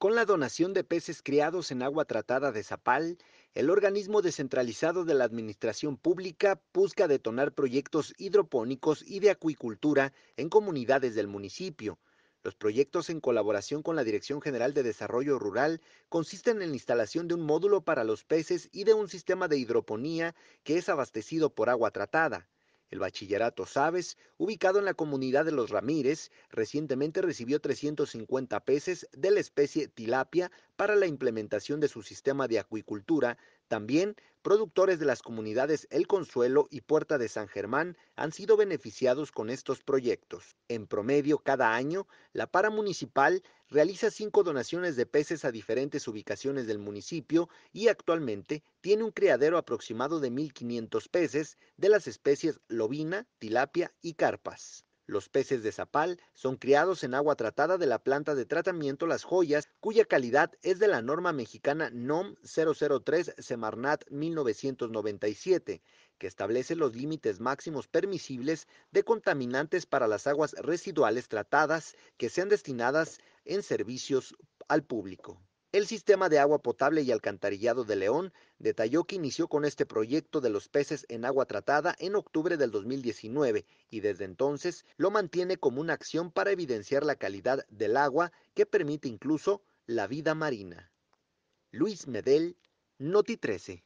Con la donación de peces criados en agua tratada de Zapal, el organismo descentralizado de la administración pública busca detonar proyectos hidropónicos y de acuicultura en comunidades del municipio. Los proyectos en colaboración con la Dirección General de Desarrollo Rural consisten en la instalación de un módulo para los peces y de un sistema de hidroponía que es abastecido por agua tratada. El bachillerato Sabes, ubicado en la comunidad de Los Ramírez, recientemente recibió 350 peces de la especie tilapia para la implementación de su sistema de acuicultura. También, productores de las comunidades El Consuelo y Puerta de San Germán han sido beneficiados con estos proyectos. En promedio, cada año, la para municipal realiza cinco donaciones de peces a diferentes ubicaciones del municipio y actualmente tiene un criadero aproximado de 1.500 peces de las especies lobina, tilapia y carpas. Los peces de zapal son criados en agua tratada de la planta de tratamiento Las Joyas, cuya calidad es de la norma mexicana NOM 003 Semarnat 1997, que establece los límites máximos permisibles de contaminantes para las aguas residuales tratadas que sean destinadas en servicios al público. El sistema de agua potable y alcantarillado de León detalló que inició con este proyecto de los peces en agua tratada en octubre del 2019 y desde entonces lo mantiene como una acción para evidenciar la calidad del agua que permite incluso la vida marina. Luis Medel, Noti 13.